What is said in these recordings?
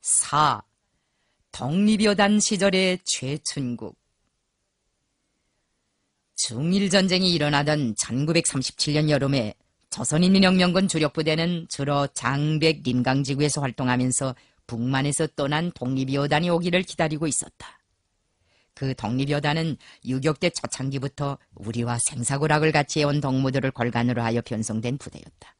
4. 독립여단 시절의 최춘국 중일전쟁이 일어나던 1937년 여름에 조선인민혁명군 주력부대는 주로 장백 림강지구에서 활동하면서 북만에서 떠난 독립여단이 오기를 기다리고 있었다. 그 독립여단은 유격대 초창기부터 우리와 생사고락을 같이 해온 동무들을 골간으로 하여 변성된 부대였다.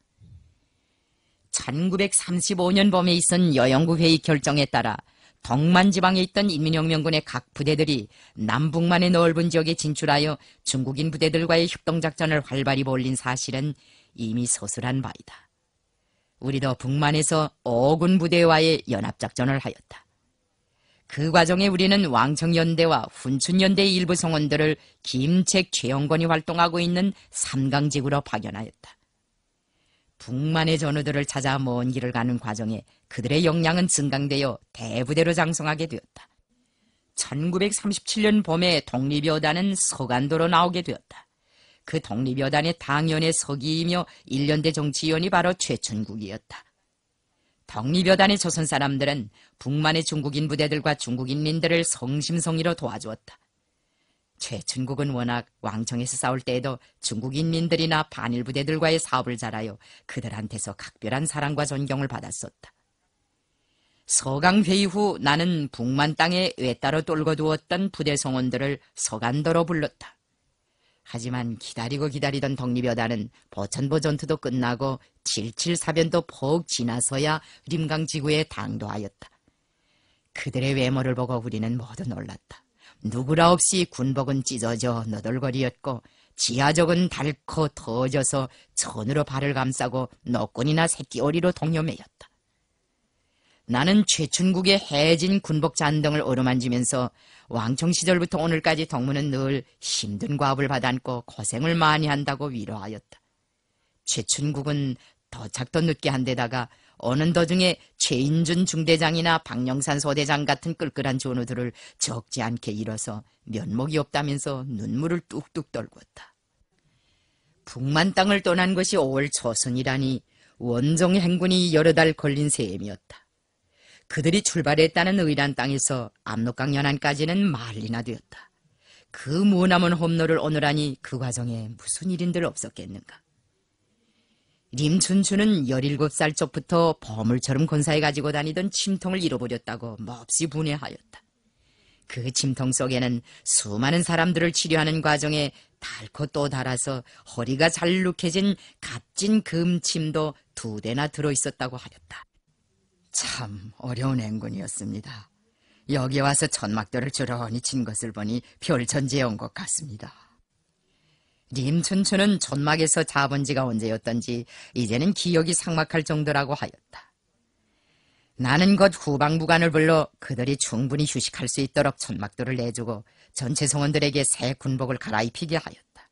1935년 범에 있은 여영구 회의 결정에 따라 덕만 지방에 있던 인민혁명군의 각 부대들이 남북만의 넓은 지역에 진출하여 중국인 부대들과의 협동작전을 활발히 벌린 사실은 이미 서술한 바이다. 우리도 북만에서 어군 부대와의 연합작전을 하였다. 그 과정에 우리는 왕청연대와 훈춘연대의 일부 성원들을 김책 최영권이 활동하고 있는 삼강지구로 파견하였다. 북만의 전우들을 찾아 먼 길을 가는 과정에 그들의 역량은 증강되어 대부대로 장성하게 되었다. 1937년 봄에 독립여단은 서간도로 나오게 되었다. 그 독립여단의 당연의 서기이며 일련대 정치위원이 바로 최춘국이었다. 독립여단의 조선 사람들은 북만의 중국인 부대들과 중국인민들을 성심성의로 도와주었다. 최중국은 워낙 왕청에서 싸울 때에도 중국 인민들이나 반일 부대들과의 사업을 잘하여 그들한테서 각별한 사랑과 존경을 받았었다. 서강회의 후 나는 북만 땅에 외따로 떨궈두었던 부대 성원들을 서간도로 불렀다. 하지만 기다리고 기다리던 독립여단은 버천보 전투도 끝나고 77사변도 폭 지나서야 림강 지구에 당도하였다. 그들의 외모를 보고 우리는 모두 놀랐다. 누구라 없이 군복은 찢어져 너덜거리였고 지하적은 닳고 터져서 천으로 발을 감싸고 너꾼이나 새끼오리로 동요매였다. 나는 최춘국의 해진 군복 잔등을 어루만지면서 왕청 시절부터 오늘까지 동무는늘 힘든 과업을 받았고 고생을 많이 한다고 위로하였다. 최춘국은 더 작도 늦게 한 데다가 어느 도중에 최인준 중대장이나 박영산 소대장 같은 끌끌한 전우들을 적지 않게 잃어서 면목이 없다면서 눈물을 뚝뚝 떨궜다. 북만 땅을 떠난 것이 5월 초순이라니 원종 행군이 여러 달 걸린 셈이었다. 그들이 출발했다는 의란 땅에서 압록강 연안까지는 말리나 되었다. 그 무남은 험로를 오느라니 그 과정에 무슨 일인들 없었겠는가. 림춘추는 17살 적부터 버물처럼 권사에 가지고 다니던 침통을 잃어버렸다고 몹시 분해하였다. 그 침통 속에는 수많은 사람들을 치료하는 과정에 닳고 또 닳아서 허리가 잘룩해진 값진 금침도 두 대나 들어있었다고 하였다. 참 어려운 행군이었습니다. 여기 와서 천막들을 주러니 친 것을 보니 별천지에 온 것 같습니다. 임춘추는 존막에서 잡은 지가 언제였던지 이제는 기억이 상막할 정도라고 하였다. 나는 곧 후방부관을 불러 그들이 충분히 휴식할 수 있도록 천막도를 내주고 전체 성원들에게 새 군복을 갈아입히게 하였다.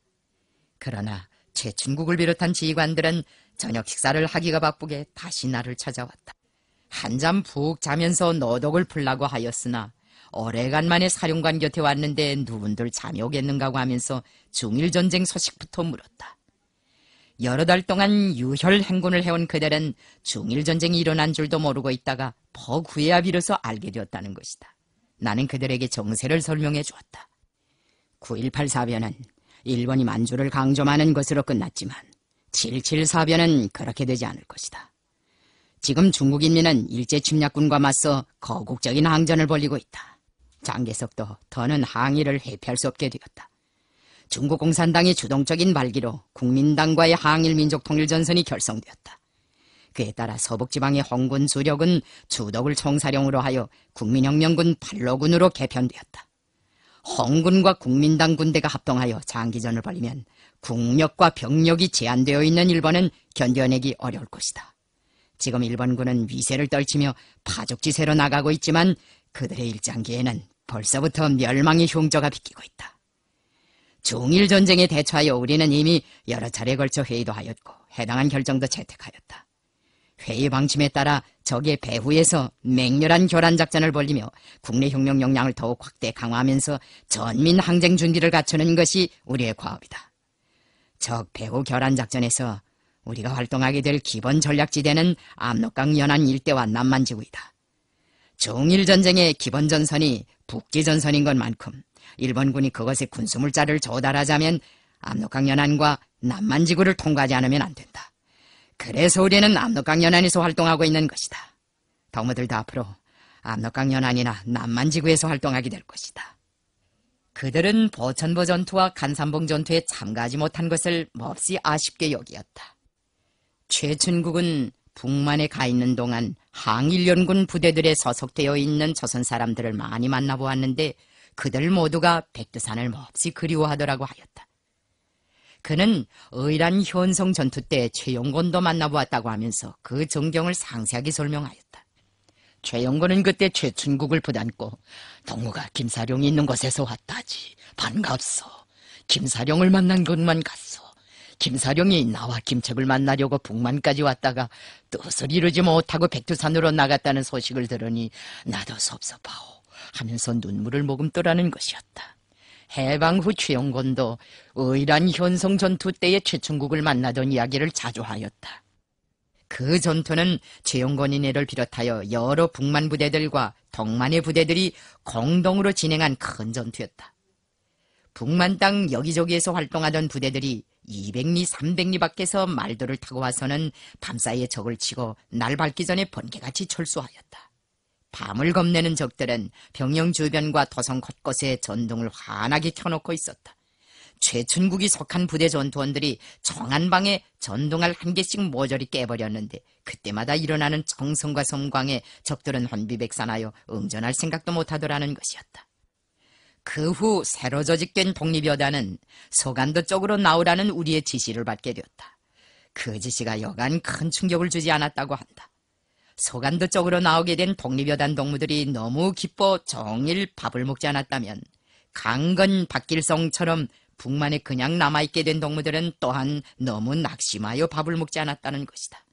그러나 최춘국을 비롯한 지휘관들은 저녁 식사를 하기가 바쁘게 다시 나를 찾아왔다. 한잠푹 자면서 너독을 풀라고 하였으나 오래간만에 사령관 곁에 왔는데 누군들 잠이 오겠는가고 하면서 중일전쟁 소식부터 물었다. 여러 달 동안 유혈 행군을 해온 그들은 중일전쟁이 일어난 줄도 모르고 있다가 버구해야 비로소 알게 되었다는 것이다. 나는 그들에게 정세를 설명해 주었다. 9.18 사변은 일본이 만주를 강점하는 것으로 끝났지만 7.7 사변은 그렇게 되지 않을 것이다. 지금 중국 인민은 일제 침략군과 맞서 거국적인 항전을 벌리고 있다. 장계석도 더는 항의를 회피할 수 없게 되었다. 중국 공산당이 주동적인 말기로 국민당과의 항일민족통일전선이 결성되었다. 그에 따라 서북지방의 홍군 수력은 주덕을 총사령으로 하여 국민혁명군 팔로군으로 개편되었다. 홍군과 국민당 군대가 합동하여 장기전을 벌이면 국력과 병력이 제한되어 있는 일본은 견뎌내기 어려울 것이다. 지금 일본군은 위세를 떨치며 파죽지세로 나가고 있지만 그들의 일장기에는 벌써부터 멸망의 흉조가 비끼고 있다. 중일 전쟁에 대처하여 우리는 이미 여러 차례에 걸쳐 회의도 하였고 해당한 결정도 채택하였다. 회의 방침에 따라 적의 배후에서 맹렬한 결란 작전을 벌리며 국내 혁명 역량을 더욱 확대 강화하면서 전민 항쟁 준비를 갖추는 것이 우리의 과업이다. 적 배후 결란 작전에서 우리가 활동하게 될 기본 전략지대는 압록강 연안 일대와 남만지구이다. 중일전쟁의 기본전선이 북지전선인 것만큼 일본군이 그것의 군수물자를 조달하자면 압록강 연안과 남만 지구를 통과하지 않으면 안 된다. 그래서 우리는 압록강 연안에서 활동하고 있는 것이다. 덕모들도 앞으로 압록강 연안이나 남만 지구에서 활동하게 될 것이다. 그들은 보천보 전투와 간산봉 전투에 참가하지 못한 것을 몹시 아쉽게 여기었다. 최춘국은 북만에 가 있는 동안 항일연군 부대들에 서석되어 있는 조선 사람들을 많이 만나보았는데 그들 모두가 백두산을 몹시 그리워하더라고 하였다. 그는 의란 현성 전투 때 최영곤도 만나보았다고 하면서 그 전경을 상세하게 설명하였다. 최영곤은 그때 최춘국을 부담고 동무가 김사룡이 있는 곳에서 왔다지 반갑소. 김사룡을 만난 것만 갔소. 김사령이 나와 김책을 만나려고 북만까지 왔다가 뜻을 이루지 못하고 백두산으로 나갔다는 소식을 들으니 나도 섭섭하오 하면서 눈물을 머금더라는 것이었다. 해방 후 최영건도 의란 현성 전투 때의 최충국을 만나던 이야기를 자주 하였다. 그 전투는 최영건이네를 비롯하여 여러 북만 부대들과 동만의 부대들이 공동으로 진행한 큰 전투였다. 북만 땅 여기저기에서 활동하던 부대들이 200리, 300리 밖에서 말도를 타고 와서는 밤사이에 적을 치고 날 밝기 전에 번개같이 철수하였다. 밤을 겁내는 적들은 병영 주변과 도성 곳곳에 전등을 환하게 켜놓고 있었다. 최춘국이 속한 부대 전투원들이 정한 방에 전동알 한 개씩 모조리 깨버렸는데 그때마다 일어나는 정성과 성광에 적들은 혼비백산하여 응전할 생각도 못하더라는 것이었다. 그후 새로 조직된 독립여단은 소간도 쪽으로 나오라는 우리의 지시를 받게 되었다. 그 지시가 여간 큰 충격을 주지 않았다고 한다. 소간도 쪽으로 나오게 된 독립여단 동무들이 너무 기뻐 정일 밥을 먹지 않았다면 강건 박길성처럼 북만에 그냥 남아있게 된 동무들은 또한 너무 낙심하여 밥을 먹지 않았다는 것이다.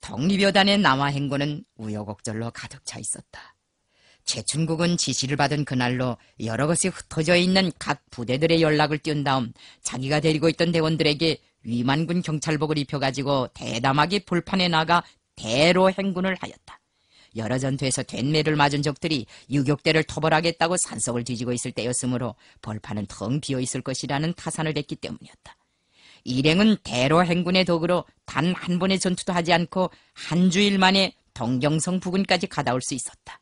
독립여단의 남아 행군은 우여곡절로 가득 차 있었다. 최춘국은 지시를 받은 그날로 여러 곳에 흩어져 있는 각 부대들의 연락을 띄운 다음 자기가 데리고 있던 대원들에게 위만군 경찰복을 입혀가지고 대담하게 불판에 나가 대로 행군을 하였다. 여러 전투에서 된매를 맞은 적들이 유격대를 토벌하겠다고 산속을 뒤지고 있을 때였으므로 벌판은 텅 비어 있을 것이라는 타산을 냈기 때문이었다. 일행은 대로 행군의 덕으로 단 한 번의 전투도 하지 않고 한 주일 만에 동경성 부근까지 가다올 수 있었다.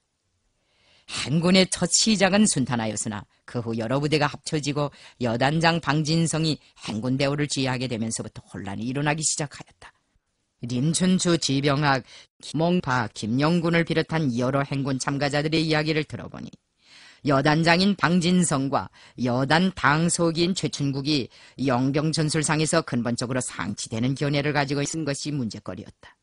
한군의 첫 시작은 순탄하였으나 그 후 여러 부대가 합쳐지고 여단장 방진성이 행군 대오를 지휘하게 되면서부터 혼란이 일어나기 시작하였다. 림춘추 지병학, 김홍파, 김영군을 비롯한 여러 행군 참가자들의 이야기를 들어보니 여단장인 방진성과 여단 당속인 최춘국이 영경 전술상에서 근본적으로 상치되는 견해를 가지고 있은 것이 문제거리였다.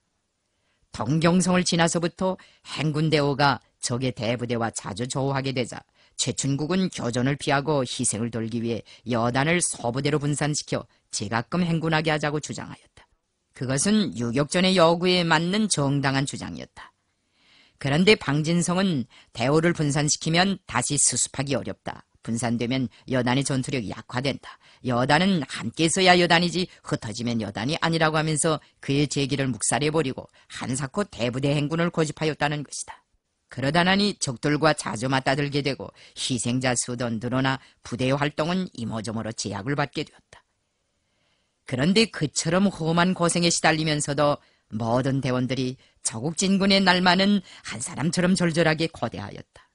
동경성을 지나서부터 행군대오가 적의 대부대와 자주 조우하게 되자 최춘국은 교전을 피하고 희생을 돌기 위해 여단을 서부대로 분산시켜 제각금 행군하게 하자고 주장하였다. 그것은 유격전의 여구에 맞는 정당한 주장이었다. 그런데 방진성은 대오를 분산시키면 다시 수습하기 어렵다. 분산되면 여단의 전투력이 약화된다. 여단은 함께 있야 여단이지 흩어지면 여단이 아니라고 하면서 그의 제기를 묵살해버리고 한사코 대부대 행군을 고집하였다는 것이다. 그러다 나니 적들과 자주 맞다들게 되고 희생자 수도 늘어나 부대 활동은 이모저모로 제약을 받게 되었다. 그런데 그처럼 험한 고생에 시달리면서도 모든 대원들이 저국 진군의 날만은 한 사람처럼 절절하게 거대하였다.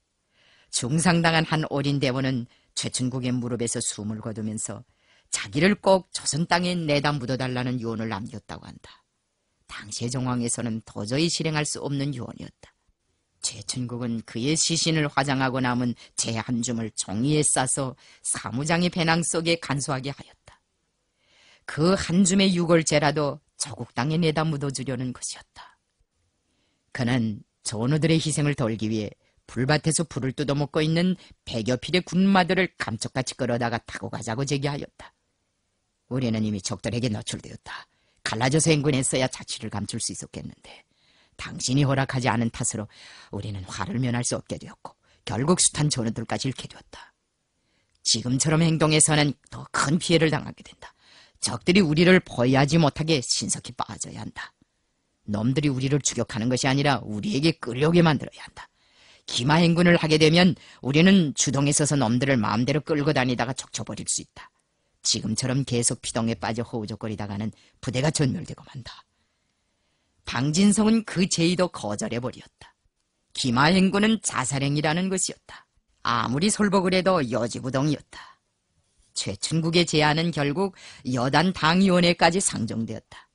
중상당한 한 어린 대원은 최춘국의 무릎에서 숨을 거두면서 자기를 꼭 조선 땅에 내다 묻어달라는 유언을 남겼다고 한다. 당시의 정황에서는 도저히 실행할 수 없는 유언이었다. 최춘국은 그의 시신을 화장하고 남은 재 한 줌을 종이에 싸서 사무장의 배낭 속에 간소하게 하였다. 그 한 줌의 유골재라도 조국 땅에 내다 묻어주려는 것이었다. 그는 전우들의 희생을 덜기 위해 불밭에서 불을 뜯어먹고 있는 백여 필의 군마들을 감쪽같이 끌어다가 타고 가자고 제기하였다. 우리는 이미 적들에게 노출되었다. 갈라져서 행군했어야 자취를 감출 수 있었겠는데 당신이 허락하지 않은 탓으로 우리는 화를 면할 수 없게 되었고 결국 숱한 전우들까지 잃게 되었다. 지금처럼 행동해서는 더 큰 피해를 당하게 된다. 적들이 우리를 포위하지 못하게 신속히 빠져야 한다. 놈들이 우리를 추격하는 것이 아니라 우리에게 끌려오게 만들어야 한다. 기마 행군을 하게 되면 우리는 주동에 서서 놈들을 마음대로 끌고 다니다가 적쳐버릴 수 있다. 지금처럼 계속 피동에 빠져 허우적거리다가는 부대가 전멸되고 만다. 방진성은 그 제의도 거절해버렸다. 기마행군은 자살행위라는 것이었다. 아무리 솔복을 해도 여지부동이었다. 최춘국의 제안은 결국 여단 당위원회까지 상정되었다.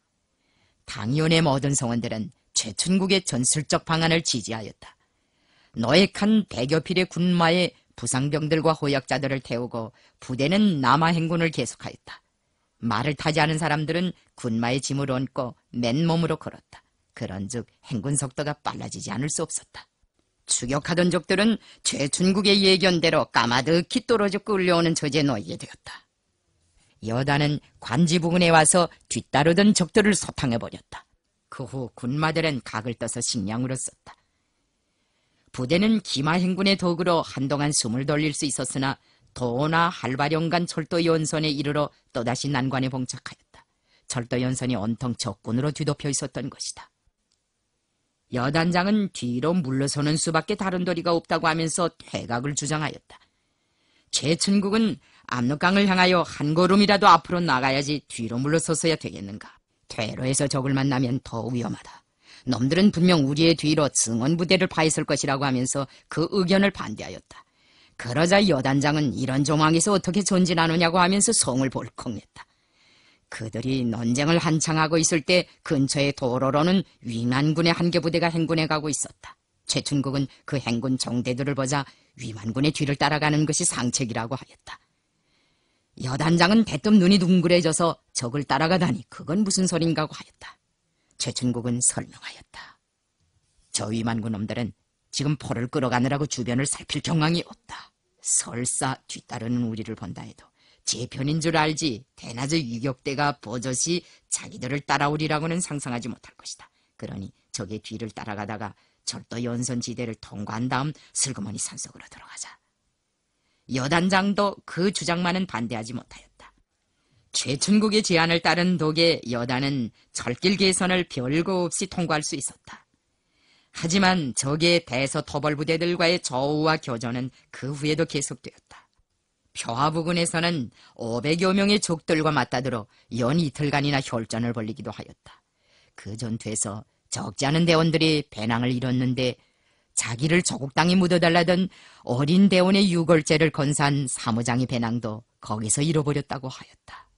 당위원회 모든 성원들은 최춘국의 전술적 방안을 지지하였다. 너액한 대교필의 군마에 부상병들과 호약자들을 태우고 부대는 남아 행군을 계속하였다. 말을 타지 않은 사람들은 군마의 짐을 얹고 맨몸으로 걸었다. 그런즉 행군 속도가 빨라지지 않을 수 없었다. 추격하던 적들은 최춘국의 예견대로 까마득히 떨어져 끌려오는 처지에 놓이게 되었다. 여단은 관지 부근에 와서 뒤따르던 적들을 소탕해버렸다. 그 후 군마들은 각을 떠서 식량으로 썼다. 부대는 기마행군의 덕으로 한동안 숨을 돌릴 수 있었으나 도나 할바령 간 철도연선에 이르러 또다시 난관에 봉착하였다. 철도연선이 온통 적군으로 뒤덮여 있었던 것이다. 여단장은 뒤로 물러서는 수밖에 다른 도리가 없다고 하면서 퇴각을 주장하였다. 최춘국은 압록강을 향하여 한 걸음이라도 앞으로 나가야지 뒤로 물러서서야 되겠는가. 퇴로에서 적을 만나면 더 위험하다. 놈들은 분명 우리의 뒤로 증원부대를 파했을 것이라고 하면서 그 의견을 반대하였다. 그러자 여단장은 이런 조망에서 어떻게 전진하느냐고 하면서 성을 볼컥 냈다. 그들이 논쟁을 한창 하고 있을 때 근처의 도로로는 위만군의 한개 부대가 행군해 가고 있었다. 최춘국은 그 행군 정대들을 보자 위만군의 뒤를 따라가는 것이 상책이라고 하였다. 여단장은 대뜸 눈이 둥그레져서 적을 따라가다니 그건 무슨 소린가고 하였다. 최춘국은 설명하였다. 저 위만군 놈들은 지금 포를 끌어가느라고 주변을 살필 경황이 없다. 설사 뒤따르는 우리를 본다 해도 제 편인 줄 알지 대낮의 유격대가 버젓이 자기들을 따라오리라고는 상상하지 못할 것이다. 그러니 적의 뒤를 따라가다가 절도 연선지대를 통과한 다음 슬그머니 산속으로 들어가자. 여단장도 그 주장만은 반대하지 못하였다. 최춘국의 제안을 따른 독에 여단은 절길 개선을 별거 없이 통과할 수 있었다. 하지만 적의 대서 토벌 부대들과의 저우와 교전은 그 후에도 계속되었다. 표하 부근에서는 500여 명의 적들과 맞다들어 연 이틀간이나 혈전을 벌리기도 하였다. 그 전투에서 적지 않은 대원들이 배낭을 잃었는데 자기를 조국 땅에 묻어달라던 어린 대원의 유골제를건사한 사무장의 배낭도 거기서 잃어버렸다고 하였다.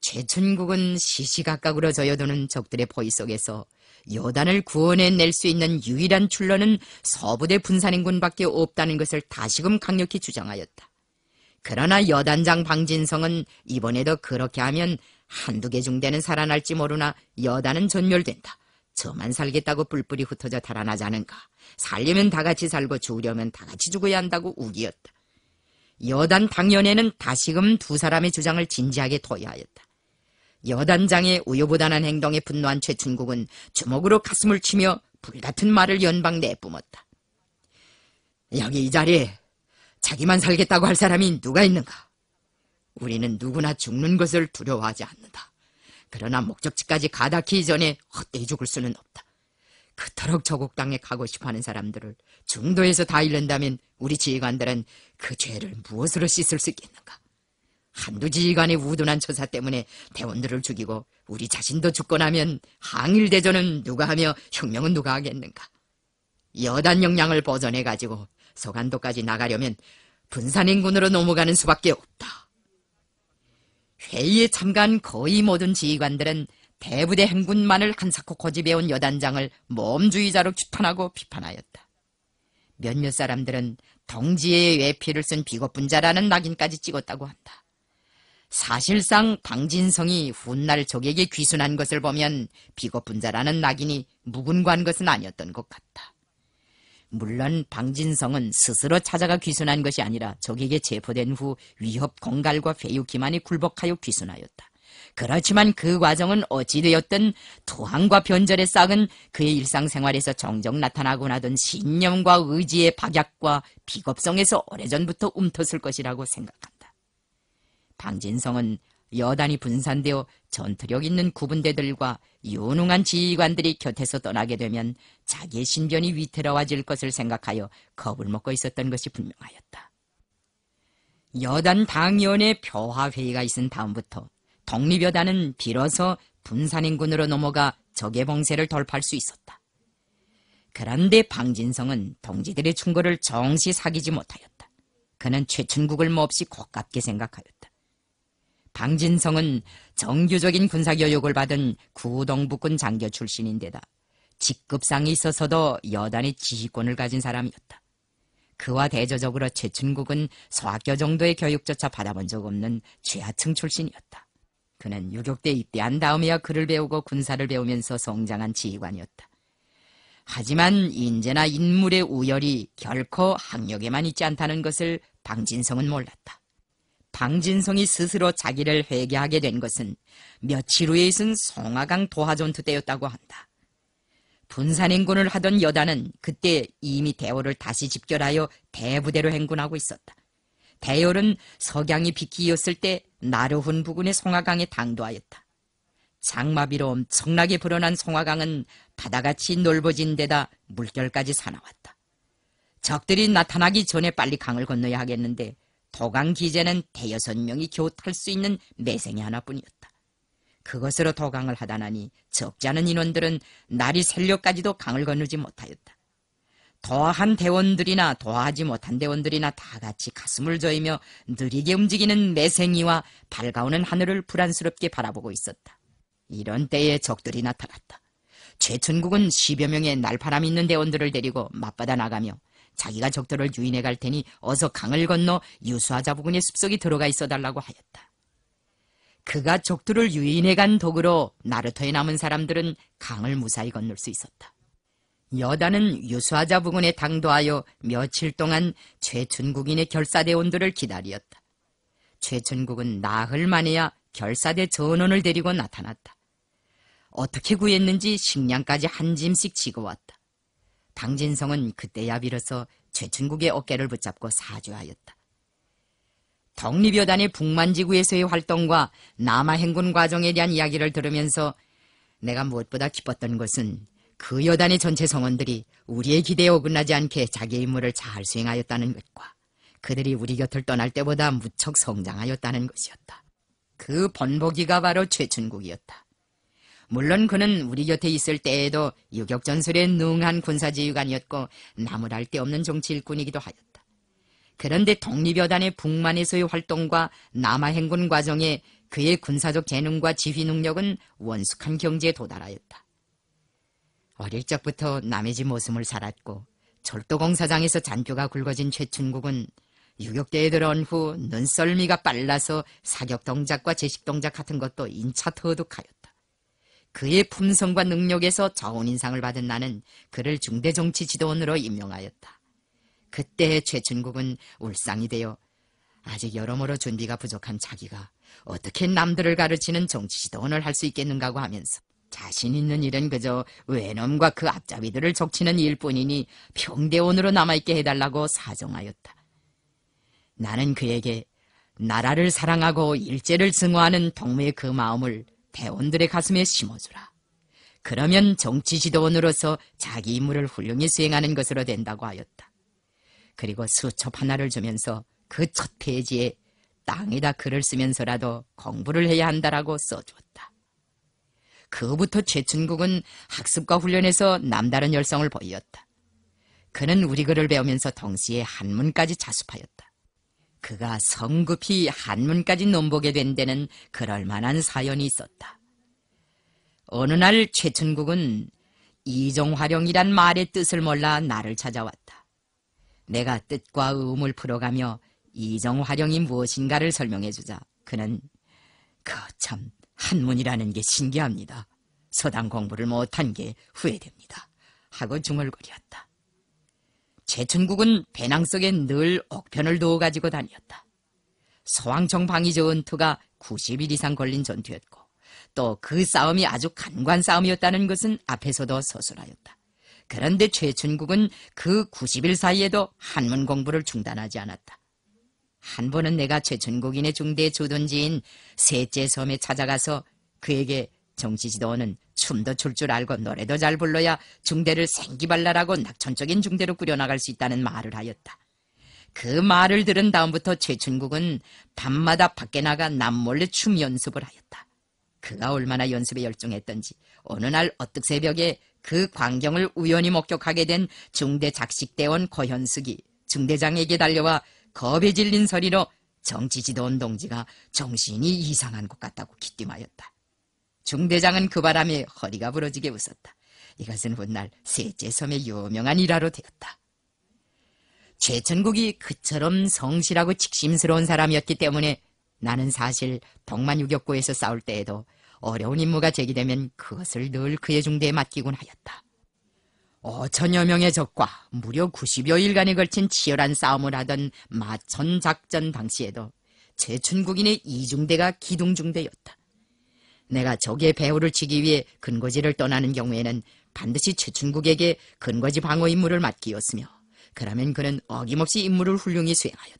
최춘국은 시시각각으로 저여도는 적들의 포위 속에서 여단을 구원해낼 수 있는 유일한 출로는 서부대 분산인군밖에 없다는 것을 다시금 강력히 주장하였다. 그러나 여단장 방진성은 이번에도 그렇게 하면 한두 개 중대는 살아날지 모르나 여단은 전멸된다. 저만 살겠다고 뿔뿔이 흩어져 달아나지 않은가. 살려면 다 같이 살고 죽으려면 다 같이 죽어야 한다고 우기였다. 여단 당연에는 다시금 두 사람의 주장을 진지하게 토의하였다. 여단장의 우유부단한 행동에 분노한 최춘국은 주먹으로 가슴을 치며 불같은 말을 연방 내뿜었다. 여기 이 자리에 자기만 살겠다고 할 사람이 누가 있는가? 우리는 누구나 죽는 것을 두려워하지 않는다. 그러나 목적지까지 가닿기 전에 헛되이 죽을 수는 없다. 그토록 조국 땅에 가고 싶어하는 사람들을 중도에서 다 잃는다면 우리 지휘관들은 그 죄를 무엇으로 씻을 수 있겠는가? 한두지간의 우둔한 처사 때문에 대원들을 죽이고 우리 자신도 죽고 나면 항일대전은 누가 하며 혁명은 누가 하겠는가. 여단 역량을 보존해가지고 서간도까지 나가려면 분산행군으로 넘어가는 수밖에 없다. 회의에 참가한 거의 모든 지휘관들은 대부대 행군만을 한사코 고집해온 여단장을 모험주의자로 추탄하고 비판하였다. 몇몇 사람들은 동지의 외피를 쓴 비겁분 자라는 낙인까지 찍었다고 한다. 사실상 방진성이 훗날 적에게 귀순한 것을 보면 비겁분자라는 낙인이 무근관 것은 아니었던 것 같다. 물론 방진성은 스스로 찾아가 귀순한 것이 아니라 적에게 제포된 후 위협 공갈과 회유 기만이 굴복하여 귀순하였다. 그렇지만 그 과정은 어찌되었든 토항과 변절의 싹은 그의 일상생활에서 정정 나타나곤 하던 신념과 의지의 박약과 비겁성에서 오래전부터 움터을 것이라고 생각한다. 방진성은 여단이 분산되어 전투력 있는 구분대들과 유능한 지휘관들이 곁에서 떠나게 되면 자기의 신변이 위태로워질 것을 생각하여 겁을 먹고 있었던 것이 분명하였다. 여단 당위원의 표화회의가 있은 다음부터 독립여단은 비로소 분산인군으로 넘어가 적의 봉쇄를 돌파할 수 있었다. 그런데 방진성은 동지들의 충고를 정시 사귀지 못하였다. 그는 최춘국을 몹시 고깝게 생각하였다. 방진성은 정규적인 군사교육을 받은 구동북군 장교 출신인데다 직급상에 있어서도 여단의 지휘권을 가진 사람이었다. 그와 대조적으로 최춘국은 소학교 정도의 교육조차 받아본 적 없는 최하층 출신이었다. 그는 유격대 입대한 다음에야 글을 배우고 군사를 배우면서 성장한 지휘관이었다. 하지만 인재나 인물의 우열이 결코 학력에만 있지 않다는 것을 방진성은 몰랐다. 강진성이 스스로 자기를 회개하게 된 것은 며칠 후에 있은 송화강 도하전투 때였다고 한다. 분산 행군을 하던 여단은 그때 이미 대열을 다시 집결하여 대부대로 행군하고 있었다. 대열은 석양이 비키였을 때 나르훈 부근의 송화강에 당도하였다. 장마비로 엄청나게 불어난 송화강은 바다같이 넓어진 데다 물결까지 사나왔다. 적들이 나타나기 전에 빨리 강을 건너야 하겠는데 도강 기제는 대여섯 명이 겨우 탈 수 있는 매생이 하나뿐이었다. 그것으로 도강을 하다나니 적지 않은 인원들은 날이 셀려까지도 강을 건너지 못하였다. 더한 대원들이나 더하지 못한 대원들이나 다 같이 가슴을 조이며 느리게 움직이는 매생이와 밝아오는 하늘을 불안스럽게 바라보고 있었다. 이런 때에 적들이 나타났다. 최천국은 십여 명의 날파람 있는 대원들을 데리고 맞받아 나가며 자기가 적들을 유인해 갈 테니 어서 강을 건너 유수하 자부근의 숲속에 들어가 있어 달라고 하였다. 그가 적들을 유인해 간 덕으로 나르터에 남은 사람들은 강을 무사히 건널 수 있었다. 여단은 유수하 자부근에 당도하여 며칠 동안 최춘국인의 결사대원들을 기다리었다. 최춘국은 나흘 만에야 결사대 전원을 데리고 나타났다. 어떻게 구했는지 식량까지 한 짐씩 지고 왔다. 당진성은 그때야 비로소 최춘국의 어깨를 붙잡고 사주하였다. 독립여단의 북만지구에서의 활동과 남아행군 과정에 대한 이야기를 들으면서 내가 무엇보다 기뻤던 것은 그 여단의 전체 성원들이 우리의 기대에 어긋나지 않게 자기의 임무를 잘 수행하였다는 것과 그들이 우리 곁을 떠날 때보다 무척 성장하였다는 것이었다. 그 번복이가 바로 최춘국이었다. 물론 그는 우리 곁에 있을 때에도 유격전술에 능한 군사지휘관이었고 나무랄 데 없는 정치 일꾼이기도 하였다. 그런데 독립여단의 북만에서의 활동과 남아 행군 과정에 그의 군사적 재능과 지휘 능력은 원숙한 경지에 도달하였다. 어릴 적부터 남의 집 모습을 살았고 철도공사장에서 잔뼈가 굵어진 최춘국은 유격대에 들어온 후 눈썰미가 빨라서 사격 동작과 제식 동작 같은 것도 인차 터득하였다. 그의 품성과 능력에서 좌우인상을 받은 나는 그를 중대정치 지도원으로 임명하였다. 그때 최춘국은 울상이 되어 아직 여러모로 준비가 부족한 자기가 어떻게 남들을 가르치는 정치 지도원을 할 수 있겠는가고 하면서 자신 있는 일은 그저 외놈과 그 앞잡이들을 족치는 일뿐이니 평대원으로 남아있게 해달라고 사정하였다. 나는 그에게 나라를 사랑하고 일제를 증오하는 동무의 그 마음을 대원들의 가슴에 심어주라. 그러면 정치 지도원으로서 자기 임무를 훌륭히 수행하는 것으로 된다고 하였다. 그리고 수첩 하나를 주면서 그 첫 페이지에 땅에다 글을 쓰면서라도 공부를 해야 한다라고 써주었다. 그 후부터 최춘국은 학습과 훈련에서 남다른 열성을 보였다 그는 우리 글을 배우면서 동시에 한문까지 자습하였다. 그가 성급히 한문까지 논보게된 데는 그럴만한 사연이 있었다. 어느 날 최춘국은 이종화령이란 말의 뜻을 몰라 나를 찾아왔다. 내가 뜻과 의음을 풀어가며 이종화령이 무엇인가를 설명해주자 그는 그 참 한문이라는 게 신기합니다. 서당 공부를 못한 게 후회됩니다. 하고 중얼거렸다. 제춘국은 배낭 속에 늘 옥편을 두어 가지고 다녔다. 소왕청 방위 전투가 90일 이상 걸린 전투였고 또 그 싸움이 아주 간관 싸움이었다는 것은 앞에서도 서술하였다. 그런데 최춘국은 그 90일 사이에도 한문 공부를 중단하지 않았다. 한 번은 내가 최춘국인의 중대 조던지인 셋째 섬에 찾아가서 그에게 정치지도원은 춤도 출 줄 알고 노래도 잘 불러야 중대를 생기발랄하고 낙천적인 중대로 꾸려나갈 수 있다는 말을 하였다. 그 말을 들은 다음부터 최춘국은 밤마다 밖에 나가 남몰래 춤 연습을 하였다. 그가 얼마나 연습에 열중했던지 어느 날 어뜩 새벽에 그 광경을 우연히 목격하게 된 중대 작식대원 고현숙이 중대장에게 달려와 겁에 질린 소리로 정치지도원 동지가 정신이 이상한 것 같다고 기띔하였다. 중대장은 그 바람에 허리가 부러지게 웃었다. 이것은 훗날 셋째 섬의 유명한 일화로 되었다. 최천국이 그처럼 성실하고 직심스러운 사람이었기 때문에 나는 사실 동만유격고에서 싸울 때에도 어려운 임무가 제기되면 그것을 늘 그의 중대에 맡기곤 하였다. 5천여 명의 적과 무려 90여일간에 걸친 치열한 싸움을 하던 마천 작전 당시에도 제춘국인의 이중대가 기둥중대였다. 내가 적의 배후를 치기 위해 근거지를 떠나는 경우에는 반드시 최춘국에게 근거지 방어 임무를 맡기었으며 그러면 그는 어김없이 임무를 훌륭히 수행하였다.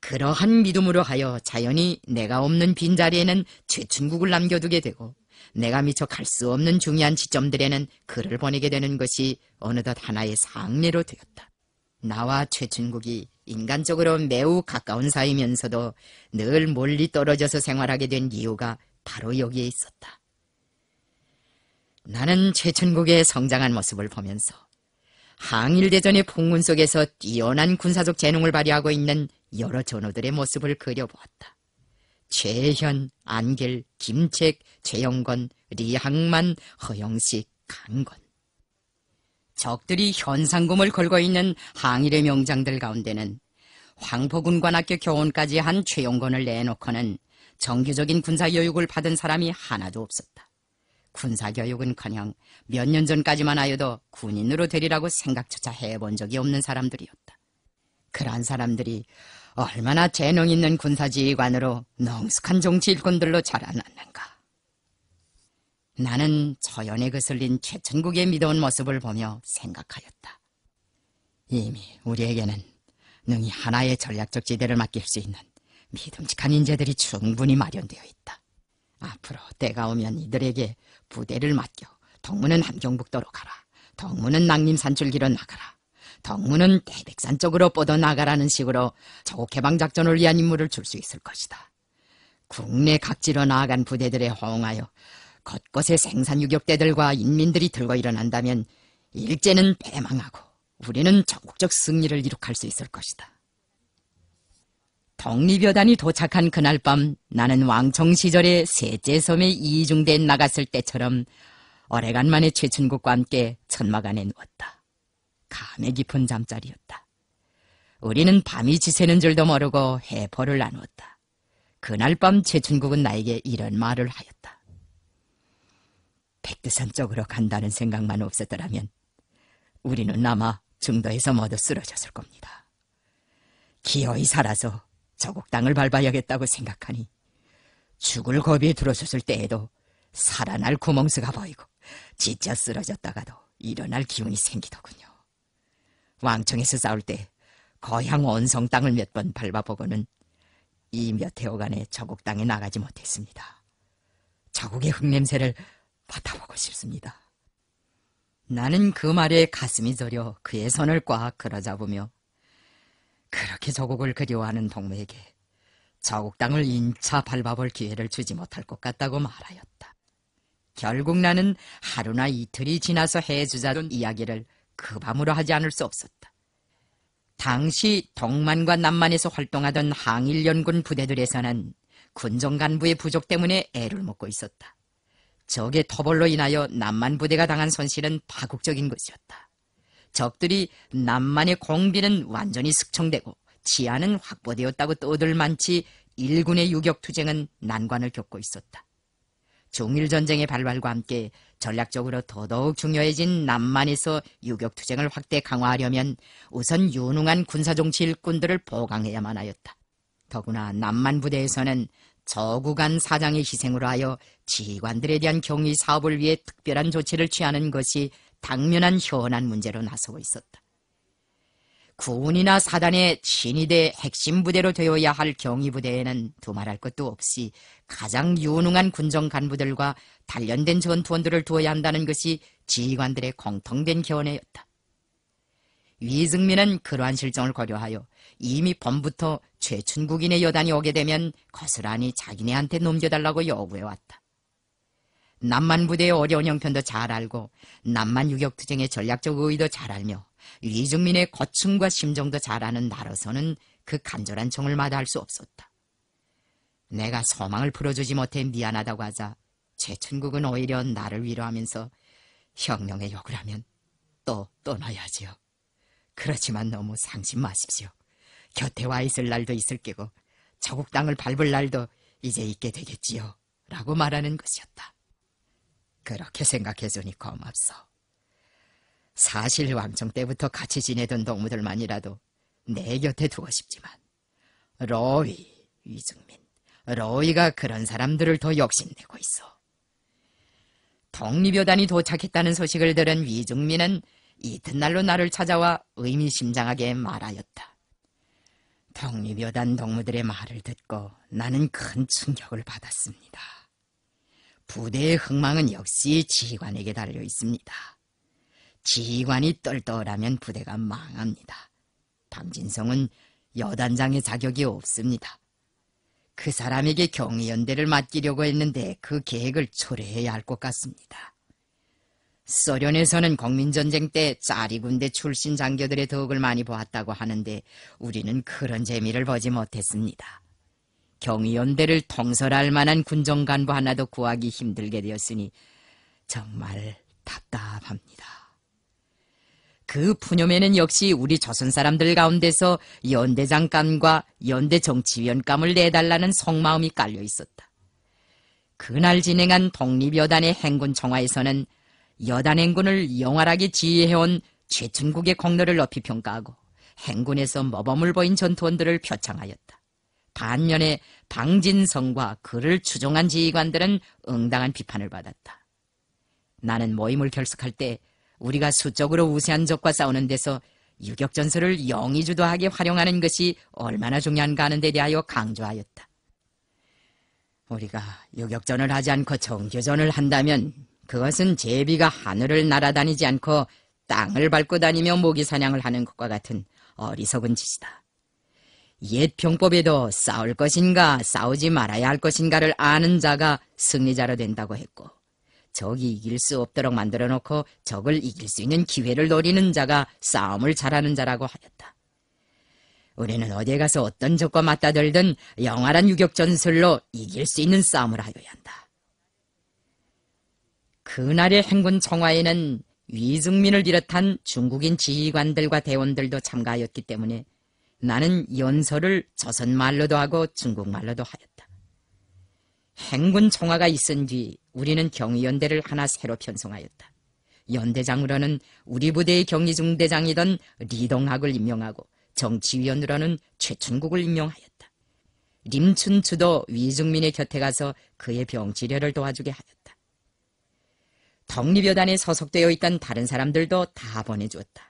그러한 믿음으로 하여 자연히 내가 없는 빈자리에는 최춘국을 남겨두게 되고 내가 미처 갈 수 없는 중요한 지점들에는 그를 보내게 되는 것이 어느덧 하나의 상례로 되었다. 나와 최춘국이 인간적으로 매우 가까운 사이면서도 늘 멀리 떨어져서 생활하게 된 이유가 바로 여기에 있었다. 나는 최춘국의 성장한 모습을 보면서 항일대전의 풍문 속에서 뛰어난 군사적 재능을 발휘하고 있는 여러 전우들의 모습을 그려보았다. 최현, 안길, 김책, 최영건, 리항만, 허영식, 강건. 적들이 현상금을 걸고 있는 항일의 명장들 가운데는 황포군관학교 교원까지 한최영건을 내놓고는 정기적인 군사교육을 받은 사람이 하나도 없었다. 군사교육은커녕 몇 년 전까지만 하여도 군인으로 되리라고 생각조차 해본 적이 없는 사람들이었다. 그러한 사람들이 얼마나 재능 있는 군사지휘관으로 능숙한 정치 일꾼들로 자라났는가. 나는 저연에 그슬린 최천국의 미더운 모습을 보며 생각하였다. 이미 우리에게는 능히 하나의 전략적 지대를 맡길 수 있는 믿음직한 인재들이 충분히 마련되어 있다. 앞으로 때가 오면 이들에게 부대를 맡겨 덕문은 함경북도로 가라. 덕문은 낭림산 줄기로 나가라. 덕문은 대백산 쪽으로 뻗어 나가라는 식으로 조국 개방 작전을 위한 임무를 줄 수 있을 것이다. 국내 각지로 나아간 부대들에 호응하여 곳곳의 생산 유격대들과 인민들이 들고 일어난다면 일제는 패망하고 우리는 전국적 승리를 이룩할 수 있을 것이다. 독립여단이 도착한 그날 밤 나는 왕청 시절에 셋째 섬에 이중대에 나갔을 때처럼 오래간만에 최춘국과 함께 천막안에 누웠다. 감에 깊은 잠자리였다. 우리는 밤이 지새는 줄도 모르고 해포를 나누었다. 그날 밤 최춘국은 나에게 이런 말을 하였다. 백두산 쪽으로 간다는 생각만 없었더라면 우리는 아마 중도에서 모두 쓰러졌을 겁니다. 기어이 살아서 저곡 땅을 밟아야겠다고 생각하니 죽을 겁이 들어섰을 때에도 살아날 구멍스가 보이고 진짜 쓰러졌다가도 일어날 기운이 생기더군요. 왕청에서 싸울 때 거향 원성 땅을 몇 번 밟아보고는 이 몇해오간에 저국 땅에 나가지 못했습니다. 저국의 흙냄새를 맡아보고 싶습니다. 나는 그 말에 가슴이 저려 그의 손을 꽉 걸어잡으며 그렇게 조국을 그리워하는 동무에게 저국 땅을 인차 밟아볼 기회를 주지 못할 것 같다고 말하였다. 결국 나는 하루나 이틀이 지나서 해주자던 이야기를 그 밤으로 하지 않을 수 없었다. 당시 동만과 남만에서 활동하던 항일연군 부대들에서는 군정 간부의 부족 때문에 애를 먹고 있었다. 적의 토벌로 인하여 남만 부대가 당한 손실은 파국적인 것이었다. 적들이 남만의 공비는 완전히 숙청되고 치안은 확보되었다고 떠들 만치 일군의 유격 투쟁은 난관을 겪고 있었다. 종일 전쟁의 발발과 함께 전략적으로 더더욱 중요해진 남만에서 유격 투쟁을 확대 강화하려면 우선 유능한 군사 정치 일꾼들을 보강해야만 하였다. 더구나 남만 부대에서는 저구간 사장의 희생으로 하여 지휘관들에 대한 경위 사업을 위해 특별한 조치를 취하는 것이 당면한 현안 문제로 나서고 있었다. 구운이나 사단의 신위대 핵심 부대로 되어야 할 경위부대에는 두말할 것도 없이 가장 유능한 군정 간부들과 단련된 전투원들을 두어야 한다는 것이 지휘관들의 공통된 견해였다. 위승민은 그러한 실정을 고려하여 이미 봄부터 최춘국인의 여단이 오게 되면 거스란히 자기네한테 넘겨달라고 요구해왔다. 남만 부대의 어려운 형편도 잘 알고 남만 유격투쟁의 전략적 의의도 잘 알며 이중민의 거충과 심정도 잘 아는 나로서는 그 간절한 정을 마다할 수 없었다. 내가 소망을 풀어주지 못해 미안하다고 하자 최춘국은 오히려 나를 위로하면서 혁명의 욕을 하면 또 떠나야지요. 그렇지만 너무 상심 마십시오. 곁에 와 있을 날도 있을 게고 저국 땅을 밟을 날도 이제 있게 되겠지요. 라고 말하는 것이었다. 그렇게 생각해주니 고맙소. 사실 왕청 때부터 같이 지내던 동무들만이라도 내 곁에 두고 싶지만 로이, 위증민 로이가 그런 사람들을 더 욕심내고 있어. 독립여단이 도착했다는 소식을 들은 위증민은 이튿날로 나를 찾아와 의미심장하게 말하였다. 독립여단 동무들의 말을 듣고 나는 큰 충격을 받았습니다. 부대의 흥망은 역시 지휘관에게 달려 있습니다. 지휘관이 떨떠하면 부대가 망합니다. 방진성은 여단장의 자격이 없습니다. 그 사람에게 경의연대를 맡기려고 했는데 그 계획을 초래해야 할 것 같습니다. 소련에서는 국민전쟁 때 짜리군대 출신 장교들의 덕을 많이 보았다고 하는데 우리는 그런 재미를 보지 못했습니다. 경위연대를 통솔할 만한 군정 간부 하나도 구하기 힘들게 되었으니 정말 답답합니다. 그 푸념에는 역시 우리 조선 사람들 가운데서 연대장감과 연대정치위원감을 내달라는 성마음이 깔려 있었다. 그날 진행한 독립여단의 행군 총화에서는 여단 행군을 영활하게 지휘해온 최춘국의 공로를 높이 평가하고 행군에서 모범을 뭐 보인 전투원들을 표창하였다. 반면에 방진성과 그를 추종한 지휘관들은 응당한 비판을 받았다. 나는 모임을 결석할 때 우리가 수적으로 우세한 적과 싸우는 데서 유격전설을영의 주도하게 활용하는 것이 얼마나 중요한가 하는 데 대하여 강조하였다. 우리가 유격전을 하지 않고 정교전을 한다면 그것은 제비가 하늘을 날아다니지 않고 땅을 밟고 다니며 모기 사냥을 하는 것과 같은 어리석은 짓이다. 옛 병법에도 싸울 것인가 싸우지 말아야 할 것인가를 아는 자가 승리자로 된다고 했고 적이 이길 수 없도록 만들어 놓고 적을 이길 수 있는 기회를 노리는 자가 싸움을 잘하는 자라고 하였다. 우리는 어디에 가서 어떤 적과 맞다들든 영활한 유격 전술로 이길 수 있는 싸움을 하여야 한다. 그날의 행군 청와에는 위승민을 비롯한 중국인 지휘관들과 대원들도 참가하였기 때문에 나는 연설을 조선말로도 하고 중국말로도 하였다. 행군 총화가 있은 뒤 우리는 경위연대를 하나 새로 편성하였다. 연대장으로는 우리 부대의 경리중대장이던 리동학을 임명하고 정치위원으로는 최춘국을 임명하였다. 림춘추도 위중민의 곁에 가서 그의 병치료를 도와주게 하였다. 독립여단에 소속되어 있던 다른 사람들도 다 보내주었다.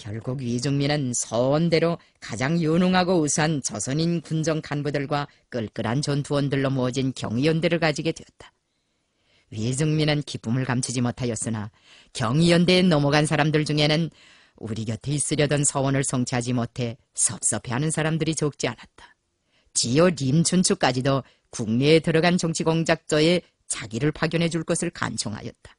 결국 위중민은 서원대로 가장 유능하고 우수한 조선인 군정 간부들과 끌끌한 전투원들로 모아진 경의연대를 가지게 되었다. 위중민은 기쁨을 감추지 못하였으나 경의연대에 넘어간 사람들 중에는 우리 곁에 있으려던 서원을 성취하지 못해 섭섭해하는 사람들이 적지 않았다. 지어 림춘추까지도 국내에 들어간 정치공작자에 자기를 파견해 줄 것을 간청하였다.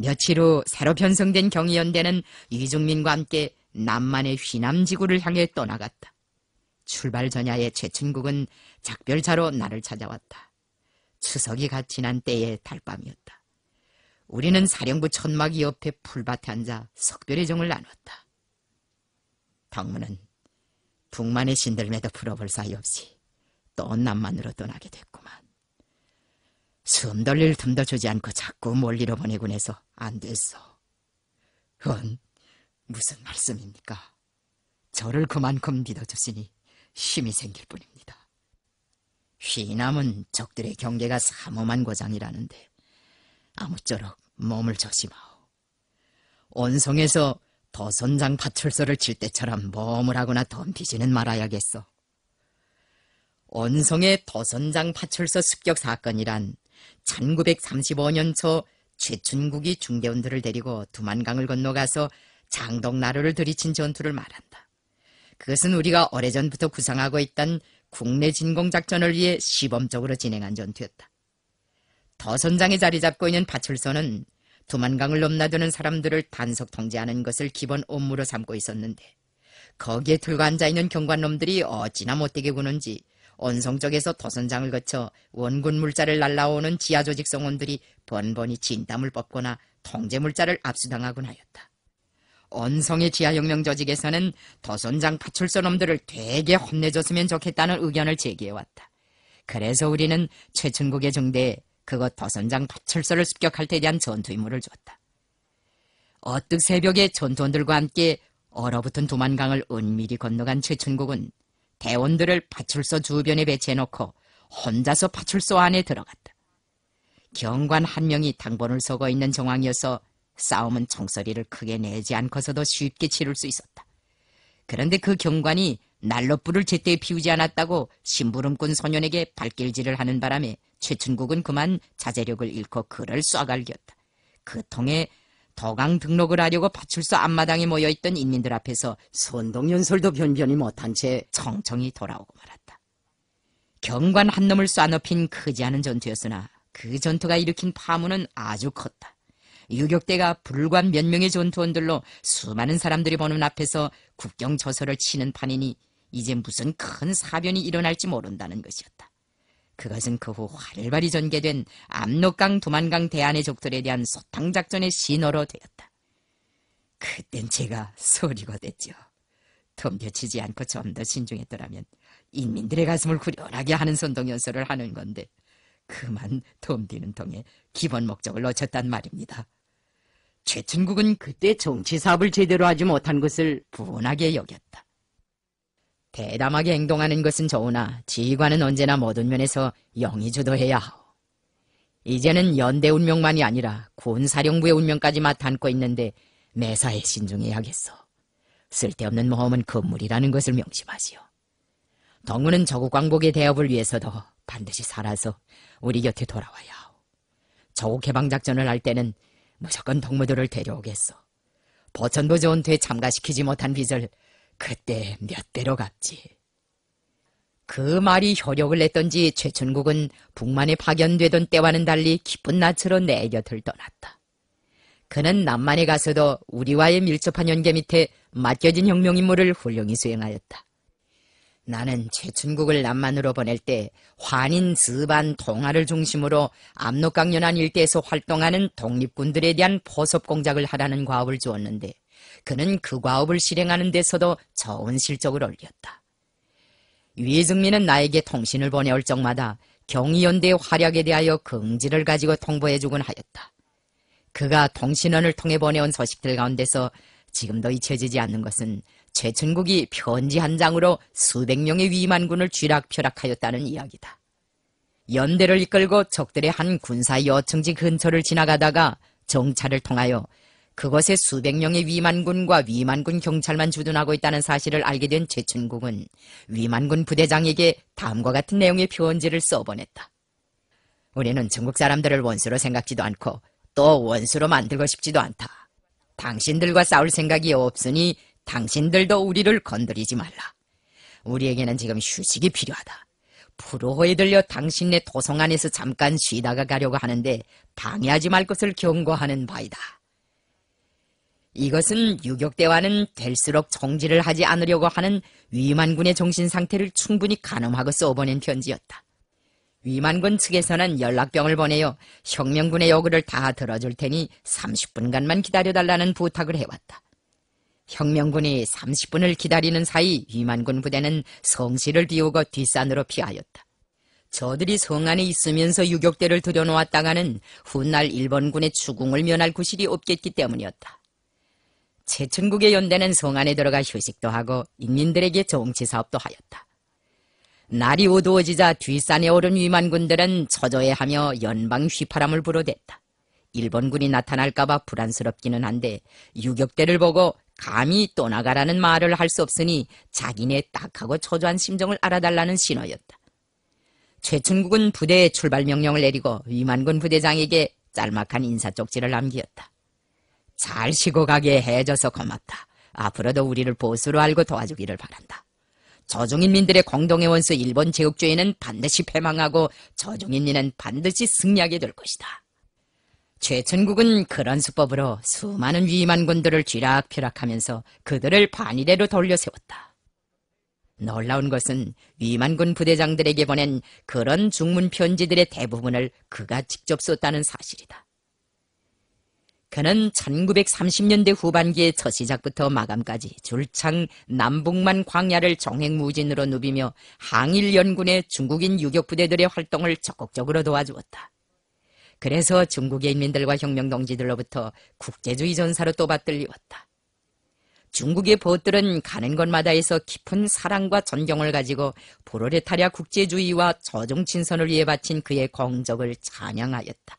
며칠 후 새로 편성된 경희연대는 이중민과 함께 남만의 휘남지구를 향해 떠나갔다. 출발 전야에 최춘국은 작별차로 나를 찾아왔다. 추석이 갓 지난 때의 달밤이었다. 우리는 사령부 천막이 옆에 풀밭에 앉아 석별의 정을 나눴다. 덕문은 북만의 신들매도 풀어볼 사이 없이 또 남만으로 떠나게 됐구만. 숨 돌릴 틈도 주지 않고 자꾸 멀리로 보내곤 해서 안 됐어. 헌, 무슨 말씀입니까? 저를 그만큼 믿어줬으니 힘이 생길 뿐입니다. 휘남은 적들의 경계가 사모한 고장이라는데 아무쪼록 몸을 조심하오. 온성에서 도선장 파출소를 칠 때처럼 몸을 하거나 덤비지는 말아야겠소. 온성의 도선장 파출소 습격 사건이란 1935년 초 최춘국이 중대원들을 데리고 두만강을 건너가서 장덕나루를 들이친 전투를 말한다. 그것은 우리가 오래전부터 구상하고 있던 국내 진공작전을 위해 시범적으로 진행한 전투였다. 더선장의 자리 잡고 있는 파출소는 두만강을 넘나드는 사람들을 단속 통제하는 것을 기본 업무로 삼고 있었는데 거기에 들고 앉아있는 경관놈들이 어찌나 못되게 구는지 언성적에서 도선장을 거쳐 원군 물자를 날라오는 지하조직 성원들이 번번이 진땀을 뽑거나 통제 물자를 압수당하곤 하였다. 언성의 지하혁명 조직에서는 도선장 파출소 놈들을 되게 혼내줬으면 좋겠다는 의견을 제기해왔다. 그래서 우리는 최춘국의 정대에 그것 도선장 파출소를 습격할 때에 대한 전투 임무를 줬다. 어뜩 새벽에 전투원들과 함께 얼어붙은 도만강을 은밀히 건너간 최춘국은 대원들을 파출소 주변에 배치해놓고 혼자서 파출소 안에 들어갔다. 경관 한 명이 당번을 서고 있는 정황이어서 싸움은 총소리를 크게 내지 않고서도 쉽게 치를 수 있었다. 그런데 그 경관이 날로불을 제때 피우지 않았다고 심부름꾼 소년에게 발길질을 하는 바람에 최춘국은 그만 자제력을 잃고 그를 쏴갈겼다. 그 통에 도강 등록을 하려고 파출소 앞마당에 모여있던 인민들 앞에서 선동연설도 변변히 못한 채청청히 돌아오고 말았다. 경관 한 놈을 쏴높인 크지 않은 전투였으나 그 전투가 일으킨 파문은 아주 컸다. 유격대가 불과 몇 명의 전투원들로 수많은 사람들이 보는 앞에서 국경저서를 치는 판이니 이제 무슨 큰 사변이 일어날지 모른다는 것이었다. 그것은 그 후 활발히 전개된 압록강 도만강 대안의 족들에 대한 소탕 작전의 신호로 되었다. 그땐 제가 소리가 됐죠. 덤벼치지 않고 좀 더 신중했더라면 인민들의 가슴을 후련하게 하는 선동 연설을 하는 건데 그만 덤디는 통에 기본 목적을 놓쳤단 말입니다. 최춘국은 그때 정치 사업을 제대로 하지 못한 것을 분하게 여겼다. 대담하게 행동하는 것은 좋으나 지휘관은 언제나 모든 면에서 영이 주도해야 하오. 이제는 연대 운명만이 아니라 군사령부의 운명까지 맡안고 있는데 매사에 신중해야겠소. 쓸데없는 모험은 건물이라는 것을 명심하시오. 덩무는 저국 광복의 대업을 위해서도 반드시 살아서 우리 곁에 돌아와야 하오. 저국 해방작전을 할 때는 무조건 덕무들을 데려오겠소. 보천도 좋은 퇴 참가시키지 못한 빚을 그때 몇 대로 갔지그 말이 효력을 냈던지 최천국은 북만에 파견되던 때와는 달리 기쁜 낯으로 내 곁을 떠났다. 그는 남만에 가서도 우리와의 밀접한 연계 밑에 맡겨진 혁명 임무를 훌륭히 수행하였다. 나는 최춘국을 남만으로 보낼 때 환인, 스반, 통화를 중심으로 압록강 연안 일대에서 활동하는 독립군들에 대한 포섭 공작을 하라는 과업을 주었는데 그는 그 과업을 실행하는 데서도 좋은 실적을 올렸다. 위승민은 나에게 통신을 보내올 적마다 경희연대의 활약에 대하여 긍지를 가지고 통보해주곤 하였다. 그가 통신원을 통해 보내온 소식들 가운데서 지금도 잊혀지지 않는 것은 최춘국이 편지 한 장으로 수백 명의 위만군을 쥐락펴락하였다는 이야기다. 연대를 이끌고 적들의 한 군사 여층지 근처를 지나가다가 정찰을 통하여 그것에 수백 명의 위만군과 위만군 경찰만 주둔하고 있다는 사실을 알게 된 최춘국은 위만군 부대장에게 다음과 같은 내용의 편지를 써보냈다. 우리는 중국 사람들을 원수로 생각지도 않고 또 원수로 만들고 싶지도 않다. 당신들과 싸울 생각이 없으니 당신들도 우리를 건드리지 말라. 우리에게는 지금 휴식이 필요하다. 불르호에 들려 당신네 도성 안에서 잠깐 쉬다가 가려고 하는데 방해하지 말 것을 경고하는 바이다. 이것은 유격대와는 될수록 정지를 하지 않으려고 하는 위만군의 정신 상태를 충분히 가늠하고 써보낸 편지였다. 위만군 측에서는 연락병을 보내어 혁명군의 요구를 다 들어줄 테니 30분간만 기다려달라는 부탁을 해왔다. 혁명군이 30분을 기다리는 사이 위만군 부대는 성실을 비우고 뒷산으로 피하였다. 저들이 성 안에 있으면서 유격대를 들여놓았다가는 훗날 일본군의 추궁을 면할 구실이 없겠기 때문이었다. 최춘국의 연대는 송안에 들어가 휴식도 하고 인민들에게 정치 사업도 하였다. 날이 어두워지자 뒷산에 오른 위만군들은 처조해하며 연방 휘파람을 불어댔다. 일본군이 나타날까봐 불안스럽기는 한데 유격대를 보고 감히 떠나가라는 말을 할 수 없으니 자기네 딱하고 초조한 심정을 알아달라는 신호였다. 최춘국은 부대에 출발 명령을 내리고 위만군 부대장에게 짤막한 인사 쪽지를 남기었다. 잘 쉬고 가게 해줘서 고맙다. 앞으로도 우리를 보수로 알고 도와주기를 바란다. 저중인민들의 공동의 원수 일본 제국주의는 반드시 패망하고 저중인민은 반드시 승리하게 될 것이다. 최천국은 그런 수법으로 수많은 위임한 군들을 쥐락펴락하면서 그들을 반이대로 돌려세웠다. 놀라운 것은 위만군 부대장들에게 보낸 그런 중문 편지들의 대부분을 그가 직접 썼다는 사실이다. 그는 1930년대 후반기의첫 시작부터 마감까지 줄창 남북만 광야를 정행무진으로 누비며 항일연군의 중국인 유격부대들의 활동을 적극적으로 도와주었다. 그래서 중국의 인민들과 혁명동지들로부터 국제주의 전사로 또 받들리웠다. 중국의 보들은 가는 곳마다에서 깊은 사랑과 존경을 가지고 보로레타리아 국제주의와 저종 친선을 위해 바친 그의 공적을 찬양하였다.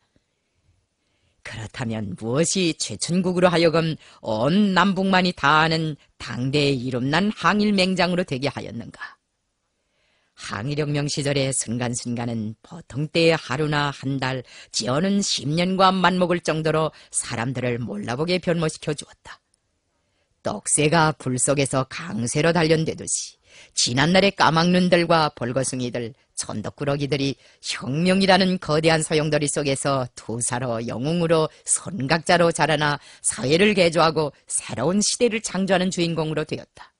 그렇다면 무엇이 최천국으로 하여금 온 남북만이 다 아는 당대의 이름난 항일맹장으로 되게 하였는가? 항일혁명 시절의 순간순간은 보통 때의 하루나 한 달, 지어는 10년과 맞먹을 정도로 사람들을 몰라보게 변모시켜 주었다. 떡새가 불 속에서 강세로 단련되듯이 지난날의 까막눈들과 벌거숭이들, 천덕꾸러기들이 혁명이라는 거대한 소용돌이 속에서 투사로 영웅으로 선각자로 자라나 사회를 개조하고 새로운 시대를 창조하는 주인공으로 되었다.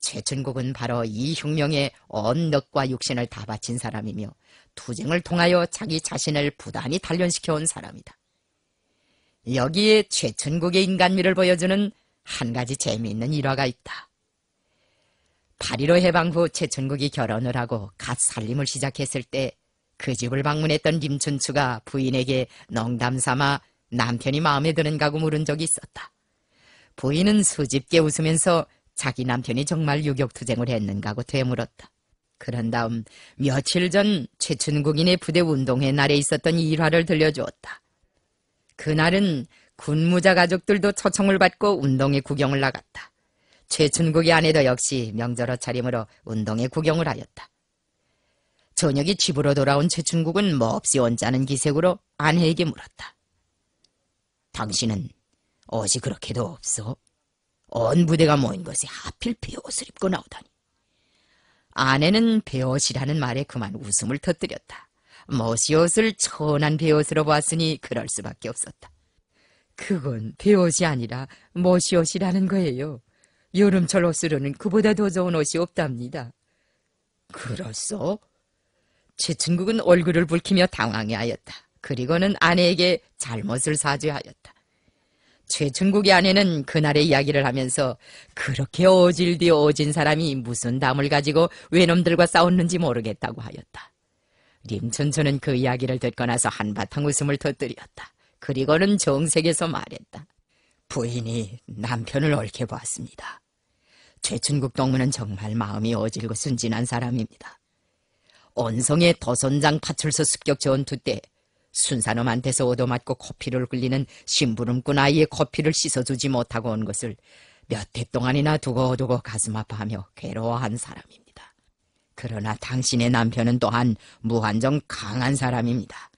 최춘국은 바로 이 혁명에 언덕과 육신을 다 바친 사람이며 투쟁을 통하여 자기 자신을 부단히 단련시켜온 사람이다. 여기에 최춘국의 인간미를 보여주는 한 가지 재미있는 일화가 있다. 8.15 해방 후 최춘국이 결혼을 하고 갓 살림을 시작했을 때 그 집을 방문했던 김춘추가 부인에게 농담 삼아 남편이 마음에 드는가고 물은 적이 있었다. 부인은 수줍게 웃으면서 자기 남편이 정말 유격투쟁을 했는가고 되물었다. 그런 다음 며칠 전 최춘국인의 부대 운동회 날에 있었던 일화를 들려주었다. 그날은 군무자 가족들도 초청을 받고 운동회 구경을 나갔다. 최춘국의 아내도 역시 명절 옷차림으로 운동에 구경을 하였다. 저녁에 집으로 돌아온 최춘국은 몹시 언짢은 기색으로 아내에게 물었다. 당신은 옷이 그렇게도 없어? 온 부대가 모인 것에 하필 배옷을 입고 나오다니. 아내는 배옷이라는 말에 그만 웃음을 터뜨렸다. 멋이옷을 천한 배옷으로 보았으니 그럴 수밖에 없었다. 그건 배옷이 아니라 멋이옷이라는 거예요. 여름철 옷으로는 그보다 더 좋은 옷이 없답니다. 그렇소? 제 친구는 얼굴을 붉히며 당황해 하였다. 그리고는 아내에게 잘못을 사죄하였다. 최춘국의 아내는 그날의 이야기를 하면서 그렇게 어질디 어진 사람이 무슨 담을 가지고 외놈들과 싸웠는지 모르겠다고 하였다. 림춘추는 그 이야기를 듣고 나서 한바탕 웃음을 터뜨렸다. 그리고는 정색에서 말했다. 부인이 남편을 얽혀보았습니다. 최춘국 동무는 정말 마음이 어질고 순진한 사람입니다. 온성의 도선장 파출소 습격 전투 때순산놈한테서 얻어맞고 커피를 굴리는 심부름꾼 아이의 커피를 씻어주지 못하고 온 것을 몇 해 동안이나 두고두고 가슴 아파하며 괴로워한 사람입니다. 그러나 당신의 남편은 또한 무한정 강한 사람입니다.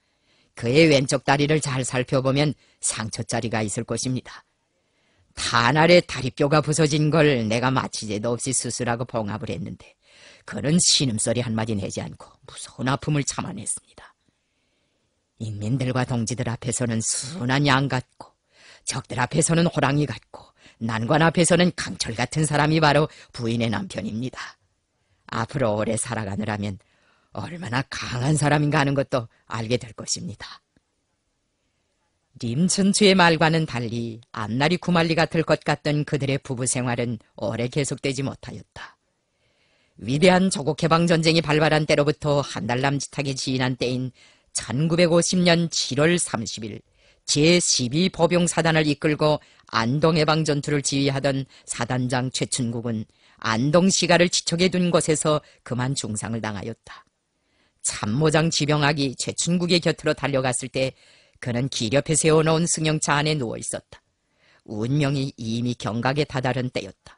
그의 왼쪽 다리를 잘 살펴보면 상처자리가 있을 것입니다. 탄 아래 다리뼈가 부서진 걸 내가 마취제도 없이 수술하고 봉합을 했는데 그는 신음소리 한마디 내지 않고 무서운 아픔을 참아냈습니다. 인민들과 동지들 앞에서는 순한 양 같고 적들 앞에서는 호랑이 같고 난관 앞에서는 강철 같은 사람이 바로 부인의 남편입니다. 앞으로 오래 살아가느라면 얼마나 강한 사람인가 하는 것도 알게 될 것입니다. 림천추의 말과는 달리 앞날이 구말리 같을 것 같던 그들의 부부 생활은 오래 계속되지 못하였다. 위대한 조국해방전쟁이 발발한 때로부터 한 달 남짓하게 지인한 때인 1950년 7월 30일 제12법용사단을 이끌고 안동해방전투를 지휘하던 사단장 최춘국은 안동시가를 지척에 둔 곳에서 그만 중상을 당하였다. 참모장 지병학이 최춘국의 곁으로 달려갔을 때 그는 길 옆에 세워놓은 승용차 안에 누워 있었다. 운명이 이미 경각에 다다른 때였다.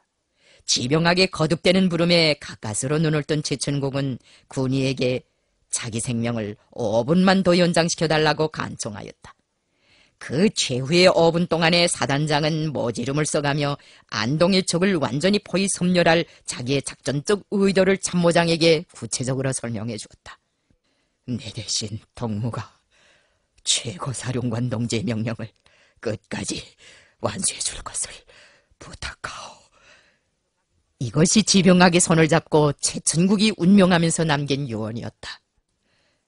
지병하게 거듭되는 부름에 가까스로 눈을 뜬 최춘국은 군이에게 자기 생명을 5분만 더 연장시켜달라고 간청하였다. 그 최후의 5분 동안에 사단장은 모지름을 써가며 안동의 적을 완전히 포위 섬멸할 자기의 작전적 의도를 참모장에게 구체적으로 설명해 주었다. 내 대신 동무가 최고사령관 동지의 명령을 끝까지 완수해 줄 것을 부탁하오. 이것이 지병학의 손을 잡고 최춘국이 운명하면서 남긴 유언이었다.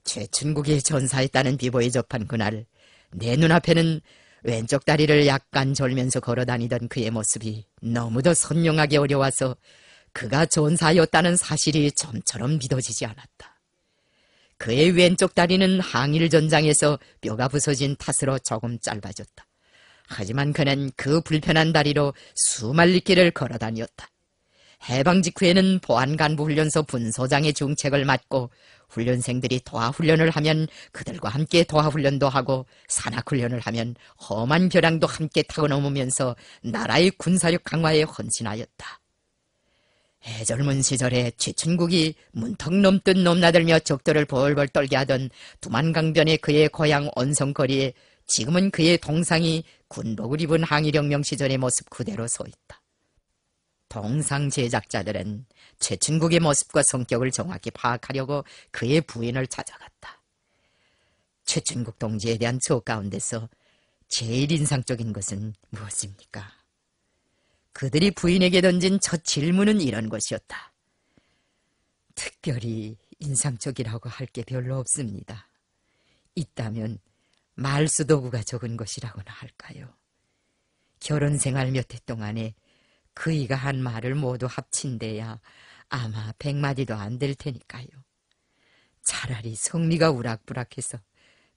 최춘국이전사했다는 비보에 접한 그날 내 눈앞에는 왼쪽 다리를 약간 졸면서 걸어다니던 그의 모습이 너무도 선명하게 어려워서 그가 전사였다는 사실이 점처럼 믿어지지 않았다. 그의 왼쪽 다리는 항일 전장에서 뼈가 부서진 탓으로 조금 짧아졌다. 하지만 그는 그 불편한 다리로 수말리 길을 걸어 다녔다. 해방 직후에는 보안간부훈련소 분소장의 중책을 맡고 훈련생들이 도하훈련을 하면 그들과 함께 도하훈련도 하고 산악훈련을 하면 험한 벼랑도 함께 타고 넘으면서 나라의 군사력 강화에 헌신하였다. 해젊은 시절에 최춘국이 문턱 넘듯 넘나들며 적들을 벌벌 떨게 하던 두만강변의 그의 고향 언성거리에 지금은 그의 동상이 군복을 입은 항일혁명 시절의 모습 그대로 서 있다. 동상 제작자들은 최춘국의 모습과 성격을 정확히 파악하려고 그의 부인을 찾아갔다. 최춘국 동지에 대한 추억 가운데서 제일 인상적인 것은 무엇입니까? 그들이 부인에게 던진 첫 질문은 이런 것이었다. 특별히 인상적이라고 할 게 별로 없습니다. 있다면 말수도구가 적은 것이라고나 할까요? 결혼 생활 몇 해 동안에 그이가 한 말을 모두 합친데야 아마 백마디도 안 될 테니까요. 차라리 성미가 우락부락해서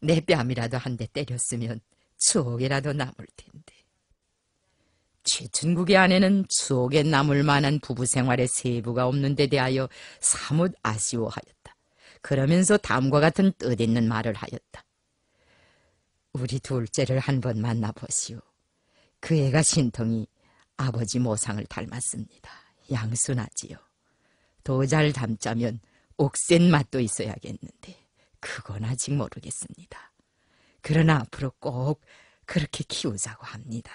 내 뺨이라도 한 대 때렸으면 추억이라도 남을 텐데. 최춘국의 아내는 추억에 남을 만한 부부 생활의 세부가 없는 데 대하여 사뭇 아쉬워하였다. 그러면서 다음과 같은 뜻있는 말을 하였다. 우리 둘째를 한번 만나보시오. 그 애가 신통이 아버지 모상을 닮았습니다. 양순하지요. 도잘 담자면 옥센 맛도 있어야겠는데 그건 아직 모르겠습니다. 그러나 앞으로 꼭 그렇게 키우자고 합니다.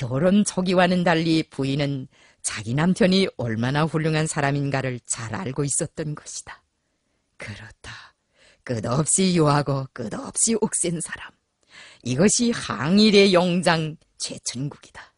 결혼 초기와는 달리 부인은 자기 남편이 얼마나 훌륭한 사람인가를 잘 알고 있었던 것이다. 그렇다. 끝없이 요하고 끝없이 옥센 사람. 이것이 항일의 영장 최춘국이다.